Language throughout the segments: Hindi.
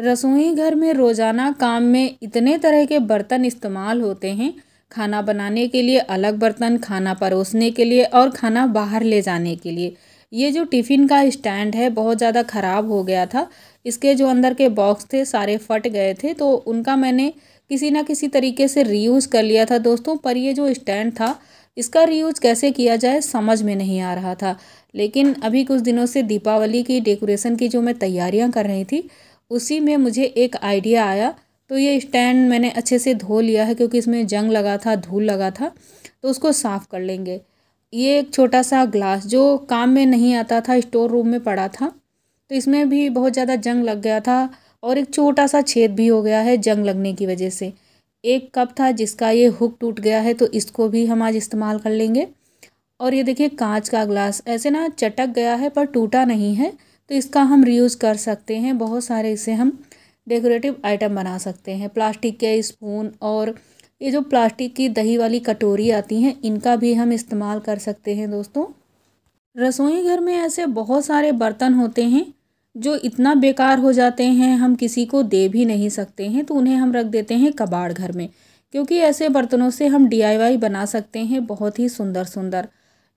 रसोई घर में रोज़ाना काम में इतने तरह के बर्तन इस्तेमाल होते हैं खाना बनाने के लिए अलग बर्तन खाना परोसने के लिए और खाना बाहर ले जाने के लिए ये जो टिफ़िन का स्टैंड है बहुत ज़्यादा ख़राब हो गया था इसके जो अंदर के बॉक्स थे सारे फट गए थे तो उनका मैंने किसी ना किसी तरीके से रीयूज़ कर लिया था दोस्तों पर ये जो स्टैंड था इसका रीयूज कैसे किया जाए समझ में नहीं आ रहा था लेकिन अभी कुछ दिनों से दीपावली की डेकोरेशन की जो मैं तैयारियां कर रही थी उसी में मुझे एक आइडिया आया तो ये स्टैंड मैंने अच्छे से धो लिया है क्योंकि इसमें जंग लगा था धूल लगा था तो उसको साफ़ कर लेंगे ये एक छोटा सा ग्लास जो काम में नहीं आता था स्टोर रूम में पड़ा था तो इसमें भी बहुत ज़्यादा जंग लग गया था और एक छोटा सा छेद भी हो गया है जंग लगने की वजह से एक कप था जिसका ये हुक टूट गया है तो इसको भी हम आज इस्तेमाल कर लेंगे और ये देखिए कांच का ग्लास ऐसे ना चटक गया है पर टूटा नहीं है तो इसका हम रीयूज़ कर सकते हैं बहुत सारे इसे हम डेकोरेटिव आइटम बना सकते हैं प्लास्टिक के स्पून और ये जो प्लास्टिक की दही वाली कटोरी आती हैं इनका भी हम इस्तेमाल कर सकते हैं दोस्तों रसोई घर में ऐसे बहुत सारे बर्तन होते हैं जो इतना बेकार हो जाते हैं हम किसी को दे भी नहीं सकते हैं तो उन्हें हम रख देते हैं कबाड़ घर में क्योंकि ऐसे बर्तनों से हम डी बना सकते हैं बहुत ही सुंदर सुंदर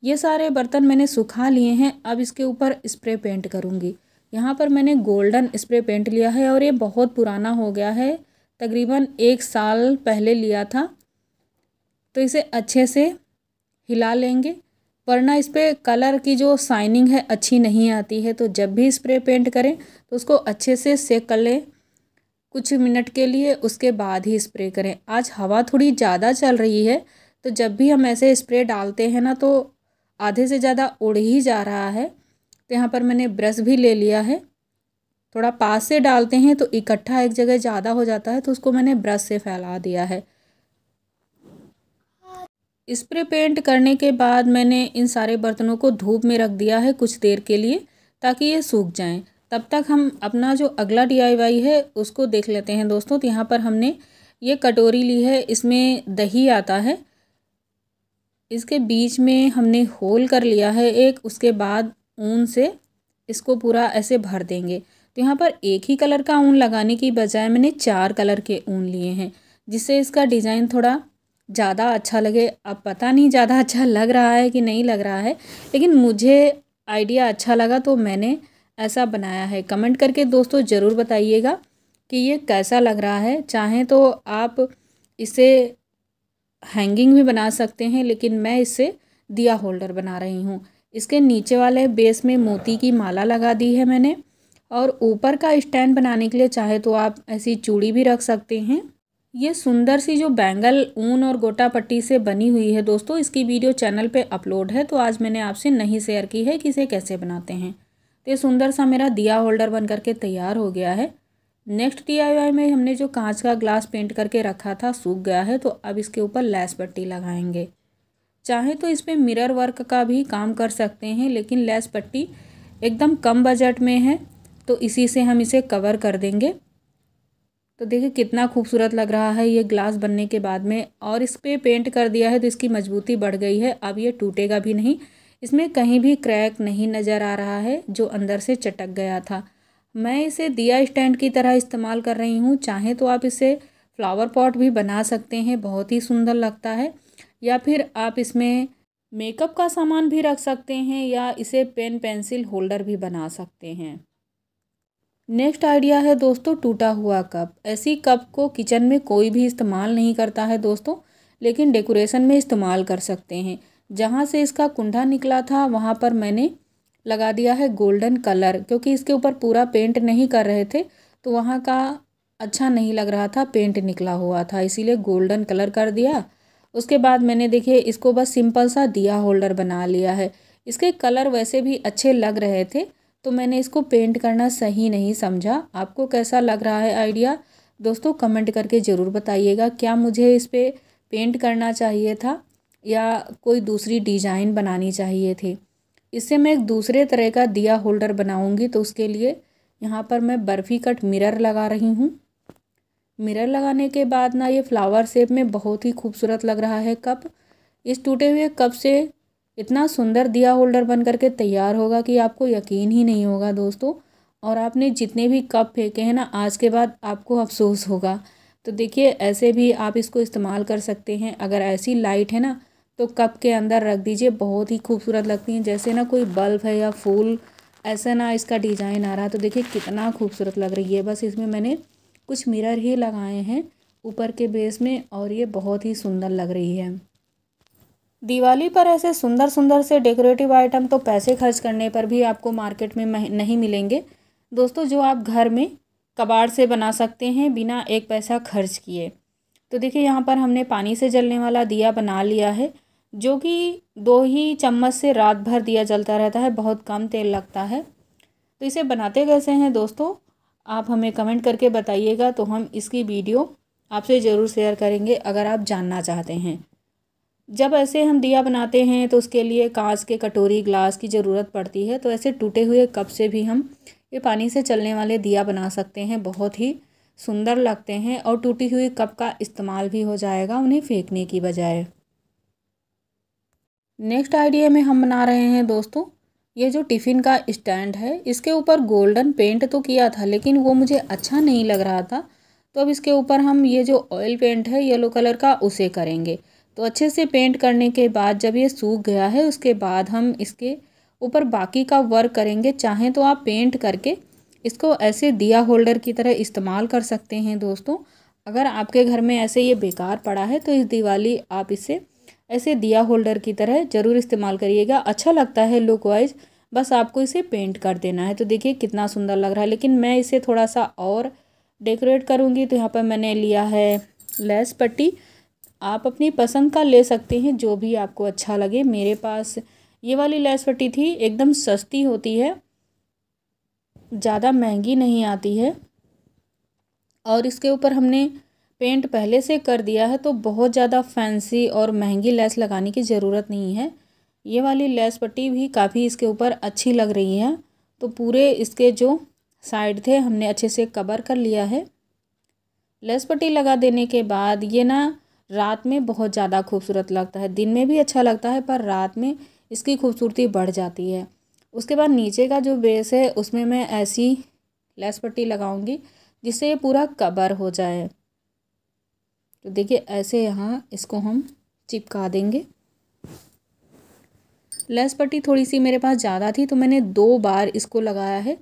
ये सारे बर्तन मैंने सुखा लिए हैं अब इसके ऊपर स्प्रे पेंट करूँगी यहाँ पर मैंने गोल्डन स्प्रे पेंट लिया है और ये बहुत पुराना हो गया है तकरीबन एक साल पहले लिया था तो इसे अच्छे से हिला लेंगे वरना इस पर कलर की जो शाइनिंग है अच्छी नहीं आती है तो जब भी स्प्रे पेंट करें तो उसको अच्छे से सेक कर लें कुछ मिनट के लिए उसके बाद ही स्प्रे करें आज हवा थोड़ी ज़्यादा चल रही है तो जब भी हम ऐसे स्प्रे डालते हैं ना तो आधे से ज़्यादा उड़ ही जा रहा है तो यहाँ पर मैंने ब्रश भी ले लिया है थोड़ा पास से डालते हैं तो इकट्ठा एक जगह ज़्यादा हो जाता है तो उसको मैंने ब्रश से फैला दिया है स्प्रे पेंट करने के बाद मैंने इन सारे बर्तनों को धूप में रख दिया है कुछ देर के लिए ताकि ये सूख जाएं तब तक हम अपना जो अगला डी है उसको देख लेते हैं दोस्तों तो यहाँ पर हमने ये कटोरी ली है इसमें दही आता है इसके बीच में हमने होल कर लिया है एक उसके बाद ऊन से इसको पूरा ऐसे भर देंगे तो यहाँ पर एक ही कलर का ऊन लगाने की बजाय मैंने चार कलर के ऊन लिए हैं जिससे इसका डिज़ाइन थोड़ा ज़्यादा अच्छा लगे अब पता नहीं ज़्यादा अच्छा लग रहा है कि नहीं लग रहा है लेकिन मुझे आइडिया अच्छा लगा तो मैंने ऐसा बनाया है कमेंट करके दोस्तों ज़रूर बताइएगा कि ये कैसा लग रहा है चाहें तो आप इसे हैंगिंग भी बना सकते हैं लेकिन मैं इसे दिया होल्डर बना रही हूँ इसके नीचे वाले बेस में मोती की माला लगा दी है मैंने और ऊपर का स्टैंड बनाने के लिए चाहे तो आप ऐसी चूड़ी भी रख सकते हैं ये सुंदर सी जो बैंगल ऊन और गोटा पट्टी से बनी हुई है दोस्तों इसकी वीडियो चैनल पे अपलोड है तो आज मैंने आपसे नहीं शेयर की है कि इसे कैसे बनाते हैं तो ये सुंदर सा मेरा दिया होल्डर बन करके तैयार हो गया है नेक्स्ट डीआईवाई में हमने जो कांच का ग्लास पेंट करके रखा था सूख गया है तो अब इसके ऊपर लैस पट्टी लगाएंगे चाहे तो इस पर मिरर वर्क का भी काम कर सकते हैं लेकिन लैस पट्टी एकदम कम बजट में है तो इसी से हम इसे कवर कर देंगे तो देखिए कितना खूबसूरत लग रहा है ये ग्लास बनने के बाद में और इस पर पेंट कर दिया है तो इसकी मजबूती बढ़ गई है अब ये टूटेगा भी नहीं इसमें कहीं भी क्रैक नहीं नज़र आ रहा है जो अंदर से चटक गया था मैं इसे दिया स्टैंड की तरह इस्तेमाल कर रही हूँ चाहे तो आप इसे फ्लावर पॉट भी बना सकते हैं बहुत ही सुंदर लगता है या फिर आप इसमें मेकअप का सामान भी रख सकते हैं या इसे पेन पेंसिल होल्डर भी बना सकते हैं नेक्स्ट आइडिया है दोस्तों टूटा हुआ कप ऐसी कप को किचन में कोई भी इस्तेमाल नहीं करता है दोस्तों लेकिन डेकोरेशन में इस्तेमाल कर सकते हैं जहाँ से इसका कुंडा निकला था वहाँ पर मैंने लगा दिया है गोल्डन कलर क्योंकि इसके ऊपर पूरा पेंट नहीं कर रहे थे तो वहाँ का अच्छा नहीं लग रहा था पेंट निकला हुआ था इसीलिए गोल्डन कलर कर दिया उसके बाद मैंने देखिए इसको बस सिंपल सा दिया होल्डर बना लिया है इसके कलर वैसे भी अच्छे लग रहे थे तो मैंने इसको पेंट करना सही नहीं समझा आपको कैसा लग रहा है आइडिया दोस्तों कमेंट करके ज़रूर बताइएगा क्या मुझे इस पर पे पेंट करना चाहिए था या कोई दूसरी डिज़ाइन बनानी चाहिए थी इससे मैं एक दूसरे तरह का दिया होल्डर बनाऊंगी तो उसके लिए यहाँ पर मैं बर्फ़ी कट मिरर लगा रही हूँ मिरर लगाने के बाद ना ये फ्लावर शेप में बहुत ही खूबसूरत लग रहा है कप इस टूटे हुए कप से इतना सुंदर दिया होल्डर बन करके तैयार होगा कि आपको यकीन ही नहीं होगा दोस्तों और आपने जितने भी कप फेंके हैं ना आज के बाद आपको अफसोस होगा तो देखिए ऐसे भी आप इसको इस्तेमाल कर सकते हैं अगर ऐसी लाइट है ना तो कप के अंदर रख दीजिए बहुत ही खूबसूरत लगती हैं जैसे ना कोई बल्ब है या फूल ऐसा ना इसका डिज़ाइन आ रहा तो देखिए कितना खूबसूरत लग रही है बस इसमें मैंने कुछ मिरर ही लगाए हैं ऊपर के बेस में और ये बहुत ही सुंदर लग रही है दिवाली पर ऐसे सुंदर सुंदर से डेकोरेटिव आइटम तो पैसे खर्च करने पर भी आपको मार्केट में नहीं मिलेंगे दोस्तों जो आप घर में कबाड़ से बना सकते हैं बिना एक पैसा खर्च किए तो देखिए यहाँ पर हमने पानी से जलने वाला दिया बना लिया है जो कि दो ही चम्मच से रात भर दिया जलता रहता है बहुत कम तेल लगता है तो इसे बनाते कैसे हैं दोस्तों आप हमें कमेंट करके बताइएगा तो हम इसकी वीडियो आपसे ज़रूर शेयर करेंगे अगर आप जानना चाहते हैं जब ऐसे हम दिया बनाते हैं तो उसके लिए कांच के कटोरी ग्लास की ज़रूरत पड़ती है तो ऐसे टूटे हुए कप से भी हम ये पानी से चलने वाले दिया बना सकते हैं बहुत ही सुंदर लगते हैं और टूटी हुई कप का इस्तेमाल भी हो जाएगा उन्हें फेंकने की बजाय नेक्स्ट आइडिया में हम बना रहे हैं दोस्तों ये जो टिफ़िन का स्टैंड है इसके ऊपर गोल्डन पेंट तो किया था लेकिन वो मुझे अच्छा नहीं लग रहा था तो अब इसके ऊपर हम ये जो ऑयल पेंट है येलो कलर का उसे करेंगे तो अच्छे से पेंट करने के बाद जब ये सूख गया है उसके बाद हम इसके ऊपर बाकी का वर्क करेंगे चाहें तो आप पेंट करके इसको ऐसे दिया होल्डर की तरह इस्तेमाल कर सकते हैं दोस्तों अगर आपके घर में ऐसे ये बेकार पड़ा है तो इस दिवाली आप इसे ऐसे दिया होल्डर की तरह ज़रूर इस्तेमाल करिएगा अच्छा लगता है लुक वाइज बस आपको इसे पेंट कर देना है तो देखिए कितना सुंदर लग रहा है लेकिन मैं इसे थोड़ा सा और डेकोरेट करूँगी तो यहाँ पर मैंने लिया है लेस पट्टी आप अपनी पसंद का ले सकते हैं जो भी आपको अच्छा लगे मेरे पास ये वाली लेस पट्टी थी एकदम सस्ती होती है ज़्यादा महंगी नहीं आती है और इसके ऊपर हमने पेंट पहले से कर दिया है तो बहुत ज़्यादा फैंसी और महंगी लेस लगाने की ज़रूरत नहीं है ये वाली लेस पट्टी भी काफ़ी इसके ऊपर अच्छी लग रही है तो पूरे इसके जो साइड थे हमने अच्छे से कवर कर लिया है लेस पट्टी लगा देने के बाद ये ना रात में बहुत ज़्यादा खूबसूरत लगता है दिन में भी अच्छा लगता है पर रात में इसकी खूबसूरती बढ़ जाती है उसके बाद नीचे का जो बेस है उसमें मैं ऐसी लेस पट्टी लगाऊंगी जिससे ये पूरा कवर हो जाए तो देखिए ऐसे यहाँ इसको हम चिपका देंगे लेस पट्टी थोड़ी सी मेरे पास ज़्यादा थी तो मैंने दो बार इसको लगाया है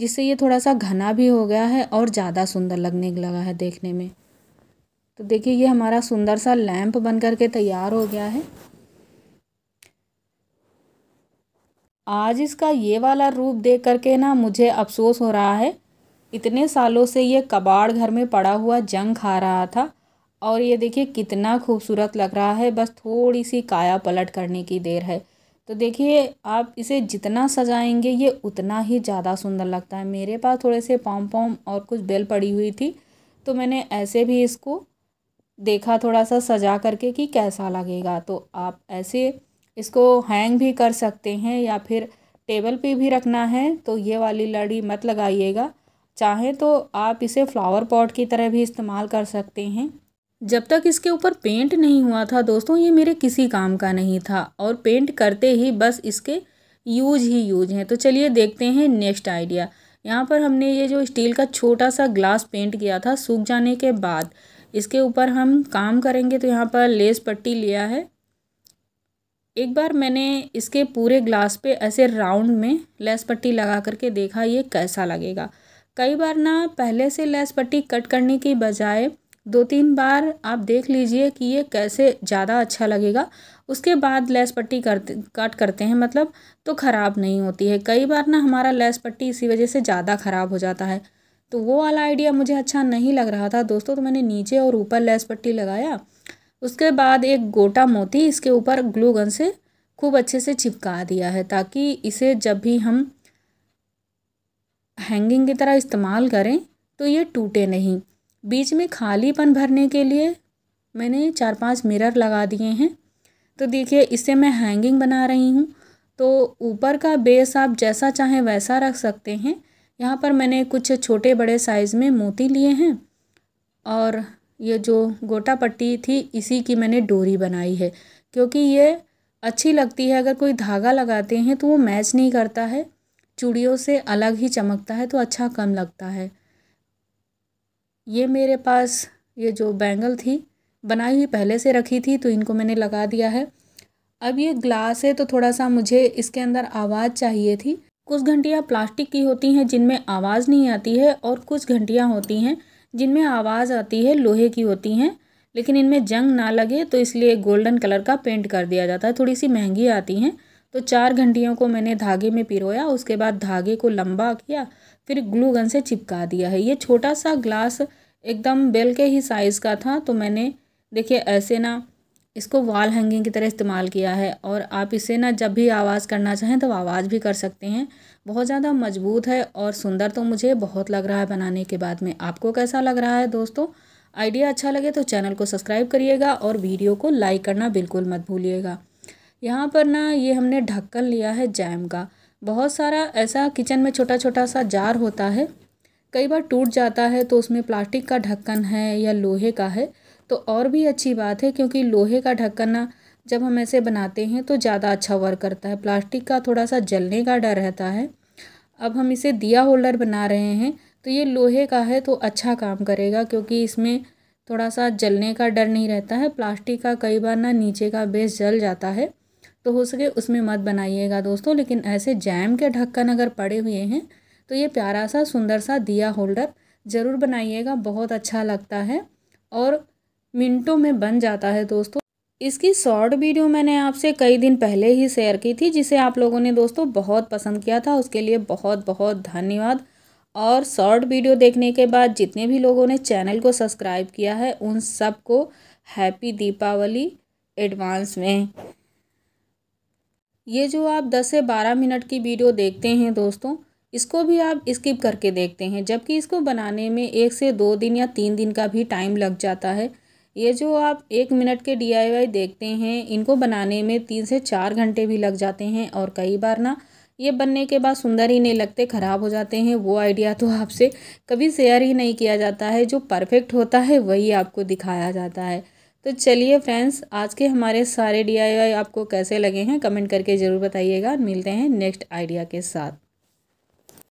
जिससे ये थोड़ा सा घना भी हो गया है और ज़्यादा सुंदर लगने लगा है देखने में तो देखिए ये हमारा सुंदर सा लैम्प बन कर के तैयार हो गया है आज इसका ये वाला रूप देख करके ना मुझे अफसोस हो रहा है इतने सालों से ये कबाड़ घर में पड़ा हुआ जंग खा रहा था और ये देखिए कितना खूबसूरत लग रहा है बस थोड़ी सी काया पलट करने की देर है तो देखिए आप इसे जितना सजाएंगे ये उतना ही ज़्यादा सुंदर लगता है मेरे पास थोड़े से पॉम पॉम और कुछ बेल पड़ी हुई थी तो मैंने ऐसे भी इसको देखा थोड़ा सा सजा करके कि कैसा लगेगा तो आप ऐसे इसको हैंग भी कर सकते हैं या फिर टेबल पे भी रखना है तो ये वाली लड़ी मत लगाइएगा चाहे तो आप इसे फ्लावर पॉट की तरह भी इस्तेमाल कर सकते हैं जब तक इसके ऊपर पेंट नहीं हुआ था दोस्तों ये मेरे किसी काम का नहीं था और पेंट करते ही बस इसके यूज ही यूज हैं तो चलिए देखते हैं नेक्स्ट आइडिया यहाँ पर हमने ये जो स्टील का छोटा सा ग्लास पेंट किया था सूख जाने के बाद इसके ऊपर हम काम करेंगे तो यहाँ पर लेस पट्टी लिया है एक बार मैंने इसके पूरे ग्लास पे ऐसे राउंड में लेस पट्टी लगा करके देखा ये कैसा लगेगा कई बार ना पहले से लेस पट्टी कट करने की बजाय दो तीन बार आप देख लीजिए कि ये कैसे ज़्यादा अच्छा लगेगा उसके बाद लेस पट्टी करते कट करते हैं मतलब तो ख़राब नहीं होती है कई बार ना हमारा लेस पट्टी इसी वजह से ज़्यादा ख़राब हो जाता है तो वो वाला आइडिया मुझे अच्छा नहीं लग रहा था दोस्तों तो मैंने नीचे और ऊपर लेस पट्टी लगाया उसके बाद एक गोटा मोती इसके ऊपर ग्लू गन से खूब अच्छे से चिपका दिया है ताकि इसे जब भी हम हैंगिंग की तरह इस्तेमाल करें तो ये टूटे नहीं बीच में खालीपन भरने के लिए मैंने चार पांच मिरर लगा दिए हैं तो देखिए इससे मैं हैंगिंग बना रही हूँ तो ऊपर का बेस आप जैसा चाहें वैसा रख सकते हैं यहाँ पर मैंने कुछ छोटे बड़े साइज़ में मोती लिए हैं और ये जो गोटा पट्टी थी इसी की मैंने डोरी बनाई है क्योंकि ये अच्छी लगती है अगर कोई धागा लगाते हैं तो वो मैच नहीं करता है चूड़ियों से अलग ही चमकता है तो अच्छा कम लगता है ये मेरे पास ये जो बैंगल थी बनाई हुई पहले से रखी थी तो इनको मैंने लगा दिया है अब ये ग्लास है तो थोड़ा सा मुझे इसके अंदर आवाज़ चाहिए थी कुछ घंटियाँ प्लास्टिक की होती हैं जिनमें आवाज़ नहीं आती है और कुछ घंटियाँ होती हैं जिनमें आवाज़ आती है लोहे की होती हैं लेकिन इनमें जंग ना लगे तो इसलिए गोल्डन कलर का पेंट कर दिया जाता है थोड़ी सी महंगी आती हैं तो चार घंटियों को मैंने धागे में पिरोया उसके बाद धागे को लंबा किया फिर ग्लू गन से चिपका दिया है ये छोटा सा ग्लास एकदम बेल के ही साइज़ का था तो मैंने देखिए ऐसे ना इसको वॉल हैंगिंग की तरह इस्तेमाल किया है और आप इसे ना जब भी आवाज़ करना चाहें तो आवाज़ भी कर सकते हैं बहुत ज़्यादा मजबूत है और सुंदर तो मुझे बहुत लग रहा है बनाने के बाद में आपको कैसा लग रहा है दोस्तों आइडिया अच्छा लगे तो चैनल को सब्सक्राइब करिएगा और वीडियो को लाइक करना बिल्कुल मत भूलिएगा यहाँ पर ना ये हमने ढक्कन लिया है जैम का बहुत सारा ऐसा किचन में छोटा छोटा सा जार होता है कई बार टूट जाता है तो उसमें प्लास्टिक का ढक्कन है या लोहे का है तो और भी अच्छी बात है क्योंकि लोहे का ढक्कन ना जब हम ऐसे बनाते हैं तो ज़्यादा अच्छा वर्क करता है प्लास्टिक का थोड़ा सा जलने का डर रहता है अब हम इसे दिया होल्डर बना रहे हैं तो ये लोहे का है तो अच्छा काम करेगा क्योंकि इसमें थोड़ा सा जलने का डर नहीं रहता है प्लास्टिक का कई बार ना नीचे का बेस जल जाता है तो हो सके उसमें मत बनाइएगा दोस्तों लेकिन ऐसे जैम के ढक्कन अगर पड़े हुए हैं तो ये प्यारा सा सुंदर सा दिया होल्डर ज़रूर बनाइएगा बहुत अच्छा लगता है और मिनटों में बन जाता है दोस्तों इसकी शॉर्ट वीडियो मैंने आपसे कई दिन पहले ही शेयर की थी जिसे आप लोगों ने दोस्तों बहुत पसंद किया था उसके लिए बहुत बहुत धन्यवाद और शॉर्ट वीडियो देखने के बाद जितने भी लोगों ने चैनल को सब्सक्राइब किया है उन सबको हैप्पी दीपावली एडवांस में ये जो आप दस से बारह मिनट की वीडियो देखते हैं दोस्तों इसको भी आप स्किप करके देखते हैं जबकि इसको बनाने में एक से दो दिन या तीन दिन का भी टाइम लग जाता है ये जो आप एक मिनट के डीआईवाई देखते हैं इनको बनाने में तीन से चार घंटे भी लग जाते हैं और कई बार ना ये बनने के बाद सुंदर ही नहीं लगते ख़राब हो जाते हैं वो आइडिया तो आपसे कभी शेयर ही नहीं किया जाता है जो परफेक्ट होता है वही आपको दिखाया जाता है तो चलिए फ्रेंड्स आज के हमारे सारे डी आपको कैसे लगे हैं कमेंट करके ज़रूर बताइएगा मिलते हैं नेक्स्ट आइडिया के साथ